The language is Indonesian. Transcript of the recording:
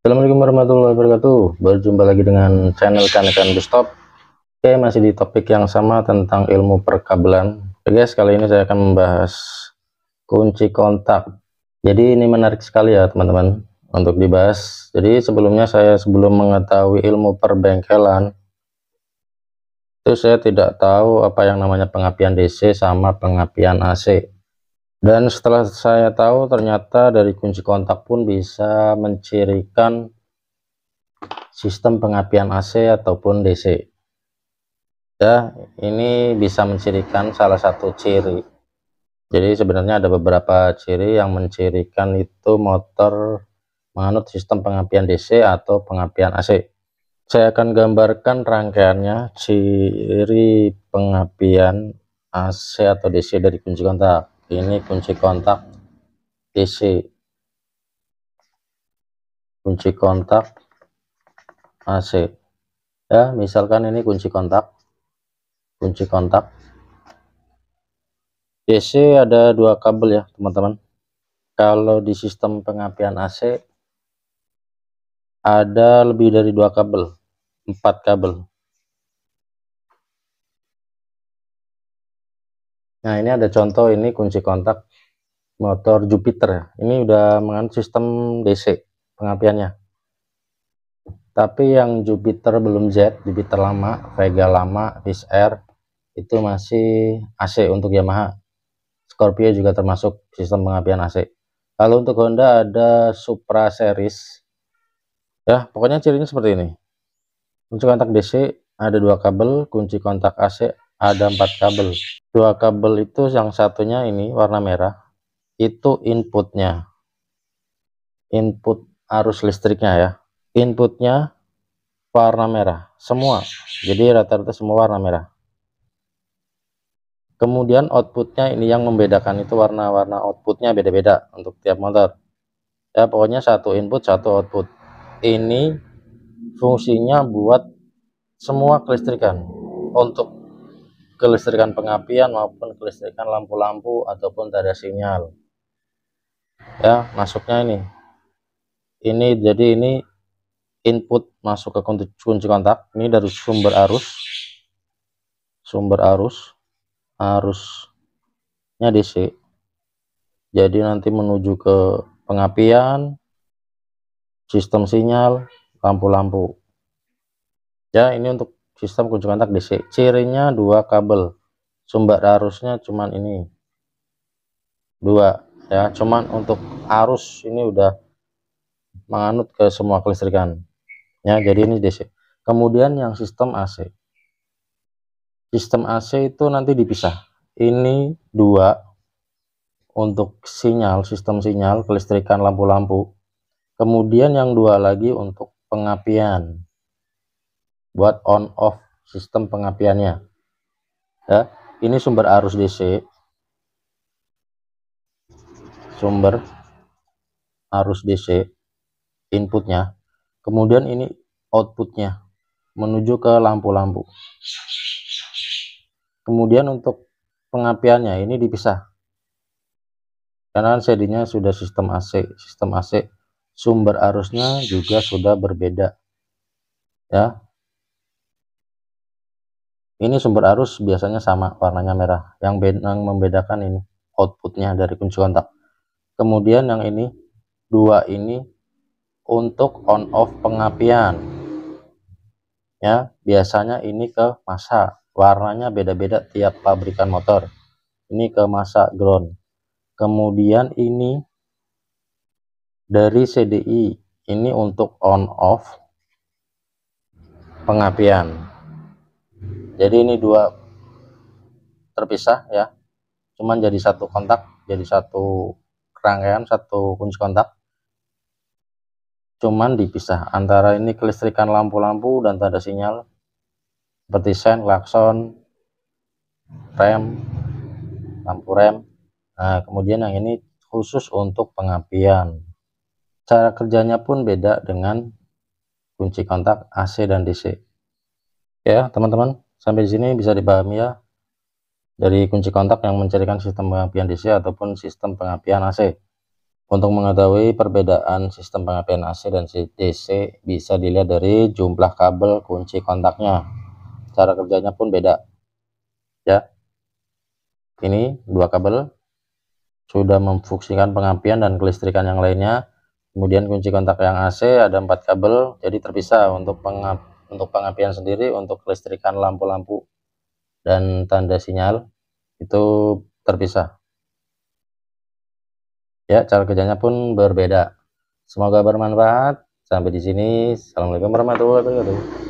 Assalamualaikum warahmatullahi wabarakatuh Berjumpa lagi dengan channel Kanekan BUSTOP. Oke masih di topik yang sama tentang ilmu perkabelan Oke guys kali ini saya akan membahas kunci kontak Jadi ini menarik sekali ya teman-teman untuk dibahas Jadi sebelumnya saya sebelum mengetahui ilmu perbengkelan Itu saya tidak tahu apa yang namanya pengapian DC sama pengapian AC dan setelah saya tahu ternyata dari kunci kontak pun bisa mencirikan sistem pengapian AC ataupun DC ya ini bisa mencirikan salah satu ciri jadi sebenarnya ada beberapa ciri yang mencirikan itu motor menganut sistem pengapian DC atau pengapian AC saya akan gambarkan rangkaiannya ciri pengapian AC atau DC dari kunci kontak ini kunci kontak DC kunci kontak AC ya misalkan ini kunci kontak kunci kontak DC ada dua kabel ya teman-teman kalau di sistem pengapian AC ada lebih dari dua kabel empat kabel Nah, ini ada contoh ini kunci kontak motor Jupiter ya. Ini udah mengandung sistem DC pengapiannya. Tapi yang Jupiter belum Z, Jupiter lama, Vega lama, Fish Air itu masih AC untuk Yamaha. Scorpio juga termasuk sistem pengapian AC. Lalu untuk Honda ada Supra series. Ya, pokoknya cirinya seperti ini. Kunci kontak DC ada dua kabel, kunci kontak AC ada empat kabel dua kabel itu yang satunya ini warna merah itu inputnya input arus listriknya ya inputnya warna merah semua jadi rata-rata semua warna merah kemudian outputnya ini yang membedakan itu warna-warna outputnya beda-beda untuk tiap motor ya pokoknya satu input satu output ini fungsinya buat semua kelistrikan untuk kelistrikan pengapian maupun kelistrikan lampu-lampu ataupun tanda sinyal ya masuknya ini ini jadi ini input masuk ke kunci, kunci kontak ini dari sumber arus sumber arus arusnya DC jadi nanti menuju ke pengapian sistem sinyal lampu-lampu ya ini untuk sistem kunci kontak DC cirinya dua kabel sumber arusnya cuman ini dua ya cuman untuk arus ini udah menganut ke semua kelistrikan ya jadi ini DC kemudian yang sistem AC sistem AC itu nanti dipisah ini dua untuk sinyal sistem sinyal kelistrikan lampu-lampu kemudian yang dua lagi untuk pengapian buat on off sistem pengapiannya ya ini sumber arus DC sumber arus DC inputnya kemudian ini outputnya menuju ke lampu-lampu kemudian untuk pengapiannya ini dipisah karena CD-nya sudah sistem AC sistem AC sumber arusnya juga sudah berbeda ya ini sumber arus biasanya sama warnanya merah yang, yang membedakan ini outputnya dari kunci kontak kemudian yang ini dua ini untuk on off pengapian ya biasanya ini ke masa warnanya beda-beda tiap pabrikan motor ini ke masa ground kemudian ini dari CDI ini untuk on off pengapian jadi ini dua terpisah ya cuman jadi satu kontak jadi satu rangkaian satu kunci kontak cuman dipisah antara ini kelistrikan lampu-lampu dan tanda sinyal seperti sen, klakson, rem, lampu rem. Nah, kemudian yang ini khusus untuk pengapian. Cara kerjanya pun beda dengan kunci kontak AC dan DC. Ya, teman-teman. Sampai di sini bisa dipahami ya dari kunci kontak yang mencarikan sistem pengapian DC ataupun sistem pengapian AC. Untuk mengetahui perbedaan sistem pengapian AC dan DC bisa dilihat dari jumlah kabel kunci kontaknya. Cara kerjanya pun beda. Ya. Ini dua kabel sudah memfungsikan pengapian dan kelistrikan yang lainnya. Kemudian kunci kontak yang AC ada empat kabel jadi terpisah untuk pengap untuk pengapian sendiri untuk kelistrikan lampu-lampu dan tanda sinyal itu terpisah ya cara kerjanya pun berbeda semoga bermanfaat sampai di sini assalamualaikum warahmatullahi wabarakatuh